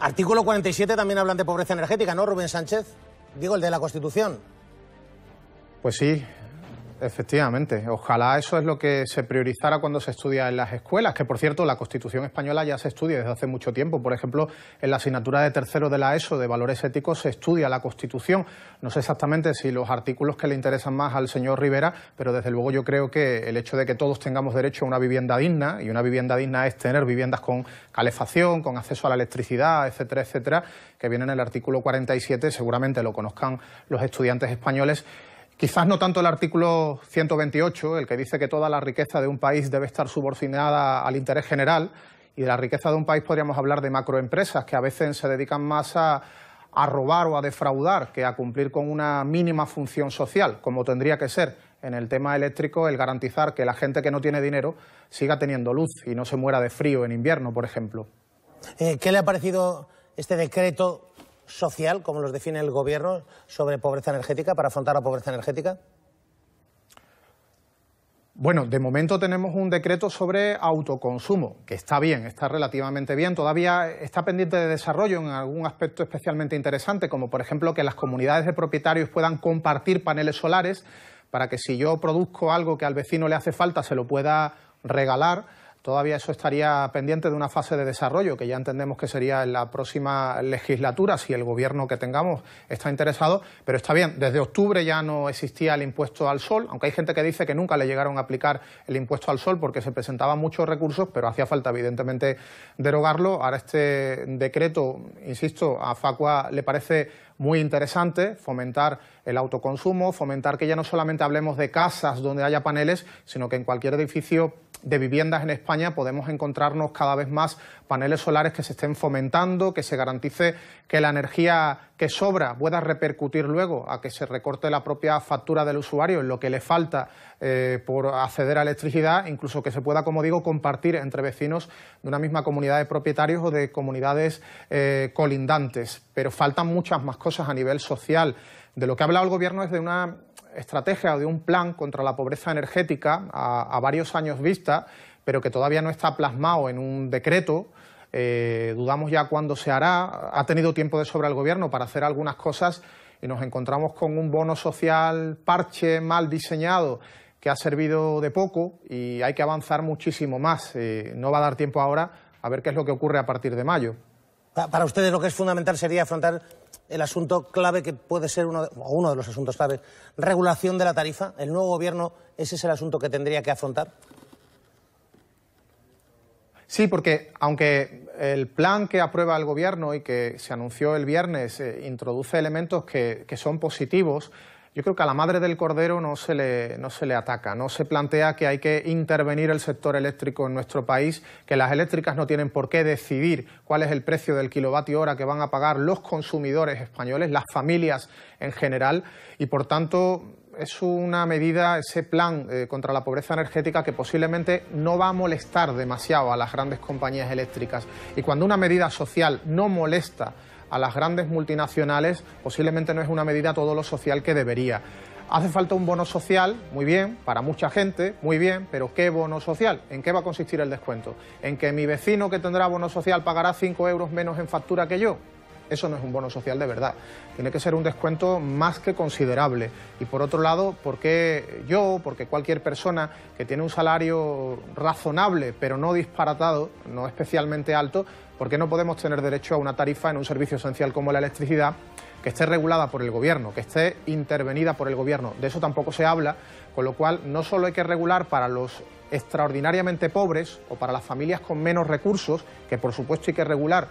Artículo 47 también hablan de pobreza energética, ¿no, Rubén Sánchez? Digo, el de la Constitución. Pues sí, Efectivamente, ojalá eso es lo que se priorizara cuando se estudia en las escuelas, que por cierto la Constitución española ya se estudia desde hace mucho tiempo. Por ejemplo, en la asignatura de tercero de la ESO de valores éticos se estudia la Constitución. No sé exactamente si los artículos que le interesan más al señor Rivera, pero desde luego yo creo que el hecho de que todos tengamos derecho a una vivienda digna, y una vivienda digna es tener viviendas con calefacción, con acceso a la electricidad, etcétera, etcétera, que viene en el artículo 47, seguramente lo conozcan los estudiantes españoles. Quizás no tanto el artículo 128, el que dice que toda la riqueza de un país debe estar subordinada al interés general, y de la riqueza de un país podríamos hablar de macroempresas, que a veces se dedican más a, robar o a defraudar que a cumplir con una mínima función social, como tendría que ser en el tema eléctrico el garantizar que la gente que no tiene dinero siga teniendo luz y no se muera de frío en invierno, por ejemplo. Eh, ¿Qué le ha parecido este decreto social, como los define el Gobierno, sobre pobreza energética, para afrontar la pobreza energética? Bueno, de momento tenemos un decreto sobre autoconsumo, que está bien, está relativamente bien, todavía está pendiente de desarrollo en algún aspecto especialmente interesante, como por ejemplo que las comunidades de propietarios puedan compartir paneles solares para que si yo produzco algo que al vecino le hace falta se lo pueda regalar Todavía eso estaría pendiente de una fase de desarrollo que ya entendemos que sería en la próxima legislatura si el gobierno que tengamos está interesado. Pero está bien, desde octubre ya no existía el impuesto al sol, aunque hay gente que dice que nunca le llegaron a aplicar el impuesto al sol porque se presentaban muchos recursos, pero hacía falta evidentemente derogarlo. Ahora este decreto, insisto, a Facua le parece muy interesante, fomentar el autoconsumo, fomentar que ya no solamente hablemos de casas donde haya paneles, sino que en cualquier edificio de viviendas en España podemos encontrarnos cada vez más paneles solares que se estén fomentando, que se garantice que la energía que sobra pueda repercutir luego a que se recorte la propia factura del usuario en lo que le falta eh, por acceder a electricidad, incluso que se pueda, como digo, compartir entre vecinos de una misma comunidad de propietarios o de comunidades eh, colindantes. Pero faltan muchas más cosas a nivel social. De lo que ha hablado el Gobierno es de una estrategia o de un plan contra la pobreza energética a, varios años vista, pero que todavía no está plasmado en un decreto. Eh, dudamos ya cuándo se hará. Ha tenido tiempo de sobra el Gobierno para hacer algunas cosas y nos encontramos con un bono social parche mal diseñado que ha servido de poco y hay que avanzar muchísimo más. Eh, no va a dar tiempo ahora a ver qué es lo que ocurre a partir de mayo. Para ustedes lo que es fundamental sería afrontar el asunto clave que puede ser uno de, uno de los asuntos clave, regulación de la tarifa. ¿El nuevo gobierno ese es el asunto que tendría que afrontar? Sí, porque aunque el plan que aprueba el Gobierno y que se anunció el viernes eh, introduce elementos que son positivos, yo creo que a la madre del cordero no se, le, no se le ataca, no se plantea que hay que intervenir el sector eléctrico en nuestro país, que las eléctricas no tienen por qué decidir cuál es el precio del kilovatio hora que van a pagar los consumidores españoles, las familias en general, y por tanto es una medida, ese plan eh, contra la pobreza energética que posiblemente no va a molestar demasiado a las grandes compañías eléctricas. Y cuando una medida social no molesta a las grandes multinacionales posiblemente no es una medida todo lo social que debería. Hace falta un bono social, muy bien, para mucha gente, muy bien, pero ¿qué bono social? ¿En qué va a consistir el descuento? ¿En que mi vecino que tendrá bono social pagará 5 euros menos en factura que yo? Eso no es un bono social de verdad. Tiene que ser un descuento más que considerable. Y por otro lado, ¿por qué yo, porque cualquier persona que tiene un salario razonable, pero no disparatado, no especialmente alto, ¿por qué no podemos tener derecho a una tarifa en un servicio esencial como la electricidad? que esté regulada por el gobierno, que esté intervenida por el gobierno. De eso tampoco se habla, con lo cual no solo hay que regular para los extraordinariamente pobres o para las familias con menos recursos, que por supuesto hay que regular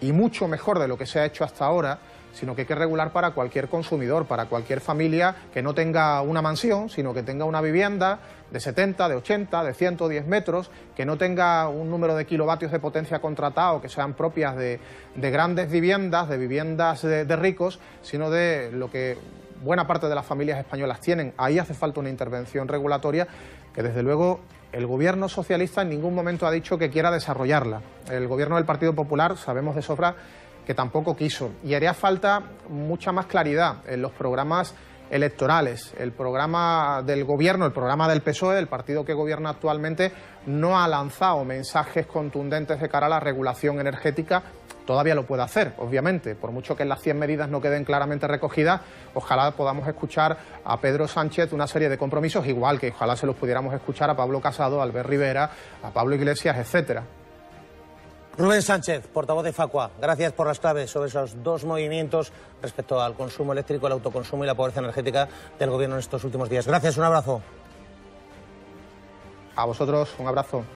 y mucho mejor de lo que se ha hecho hasta ahora, sino que hay que regular para cualquier consumidor, para cualquier familia que no tenga una mansión, sino que tenga una vivienda de 70, de 80, de 110 metros, que no tenga un número de kilovatios de potencia contratado que sean propias de, grandes viviendas, de viviendas de, de ricos, sino de lo que buena parte de las familias españolas tienen. Ahí hace falta una intervención regulatoria que desde luego el gobierno socialista en ningún momento ha dicho que quiera desarrollarla. El gobierno del Partido Popular, sabemos de sobra, que tampoco quiso. Y haría falta mucha más claridad en los programas electorales. El programa del gobierno, el programa del PSOE, el partido que gobierna actualmente, no ha lanzado mensajes contundentes de cara a la regulación energética todavía lo puede hacer, obviamente. Por mucho que las 100 medidas no queden claramente recogidas, ojalá podamos escuchar a Pedro Sánchez una serie de compromisos, igual que ojalá se los pudiéramos escuchar a Pablo Casado, a Albert Rivera, a Pablo Iglesias, etcétera. Rubén Sánchez, portavoz de Facua, gracias por las claves sobre esos dos movimientos respecto al consumo eléctrico, el autoconsumo y la pobreza energética del Gobierno en estos últimos días. Gracias, un abrazo. A vosotros, un abrazo.